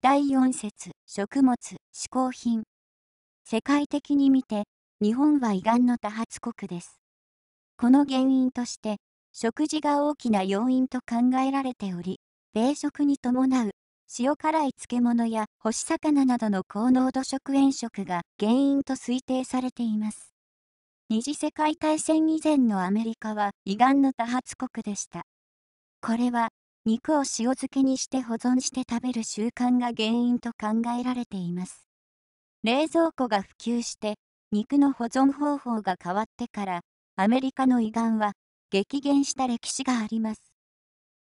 第4節食物嗜好品世界的に見て日本は胃がんの多発国ですこの原因として食事が大きな要因と考えられており米食に伴う塩辛い漬物や干し魚などの高濃度食塩食が原因と推定されています二次世界大戦以前のアメリカは胃がんの多発国でしたこれは肉を塩漬けにして保存して食べる習慣が原因と考えられています。冷蔵庫が普及して肉の保存方法が変わってからアメリカの胃がんは激減した歴史があります。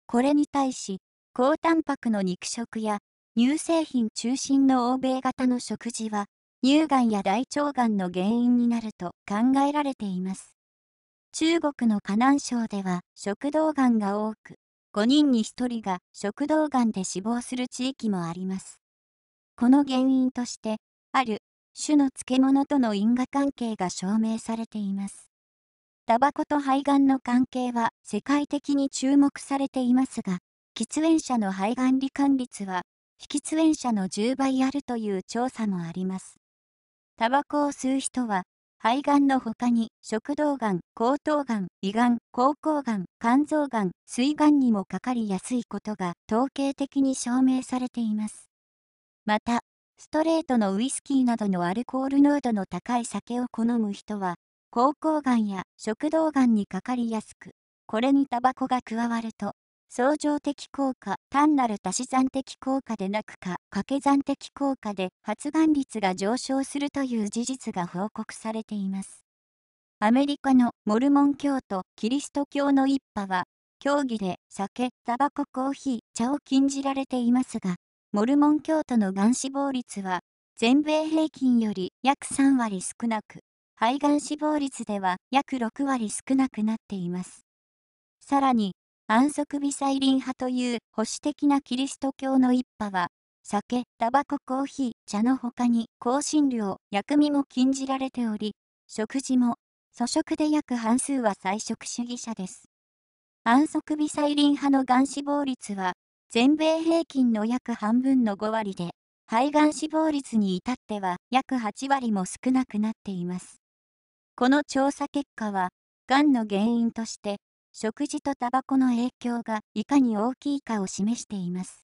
これに対し高タンパクの肉食や乳製品中心の欧米型の食事は乳がんや大腸がんの原因になると考えられています。中国の河南省では食道がんが多く、5人に1人が食道がんで死亡する地域もあります。この原因として、ある種の漬物との因果関係が証明されています。タバコと肺がんの関係は世界的に注目されていますが、喫煙者の肺がん罹患率は、非喫煙者の10倍あるという調査もあります。タバコを吸う人は、肺がんの他に食道がん、喉頭がん、胃がん、口腔がん、肝臓がん、膵がんにもかかりやすいことが統計的に証明されています。また、ストレートのウイスキーなどのアルコール濃度の高い酒を好む人は、口腔がんや食道がんにかかりやすく、これにタバコが加わると、相乗的効果、単なる足し算的効果でなくか、掛け算的効果で発がん率が上昇するという事実が報告されています。アメリカのモルモン教徒キリスト教の一派は、教義で酒、タバコ、コーヒー、茶を禁じられていますが、モルモン教徒のがん死亡率は、全米平均より約3割少なく、肺がん死亡率では約6割少なくなっています。さらに、安息微細臨派という保守的なキリスト教の一派は、酒、タバコ、コーヒー、茶の他に香辛料、薬味も禁じられており、食事も、粗食で約半数は菜食主義者です。安息微細臨派のがん死亡率は、全米平均の約半分の5割で、肺がん死亡率に至っては約8割も少なくなっています。この調査結果は、がんの原因として、食事とタバコの影響がいかに大きいかを示しています。